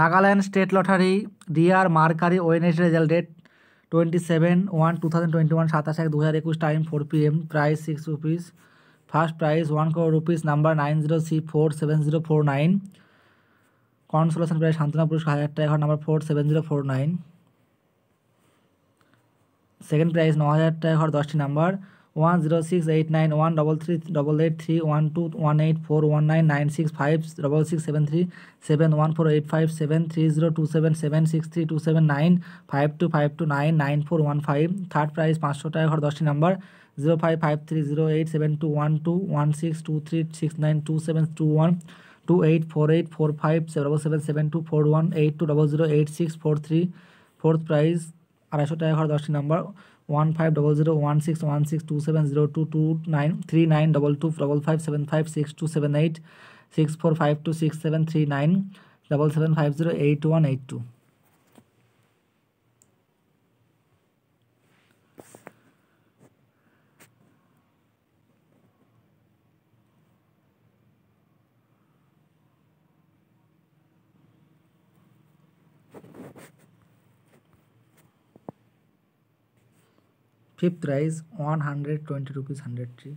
Nagaland state lottery dear Mercury Wednesday result date twenty seven one two thousand twenty one সাতাশ এক দু হাজার একুশ time four P M price six rupees first price one crore rupees number nine zero C four seven zero four nine consolation price শান্তনা পুরস্কার হাজার টাকা number four seven zero four nine second price ন হাজার টাকা দশটি number one zero six eight nine one double three double eight three one two one eight four one nine nine six five double six seven three seven one four eight five seven three zero two seven seven six three two seven nine five two five two nine nine four one five third prize পাঁচশো টাকা ঘর দশটি number zero five five three zero eight seven two one two one six two three six nine two seven two one two eight four eight four five double seven seven two four one eight two double zero eight six four three fourth prize আড়াইশো টাকা ঘর দশটি number one five double zero one six one six two seven zero two two nine three nine double two double five seven five six two seven eight six four five two six seven three nine double seven five zero eight one eight two fifth prize one hundred twenty rupees hundred three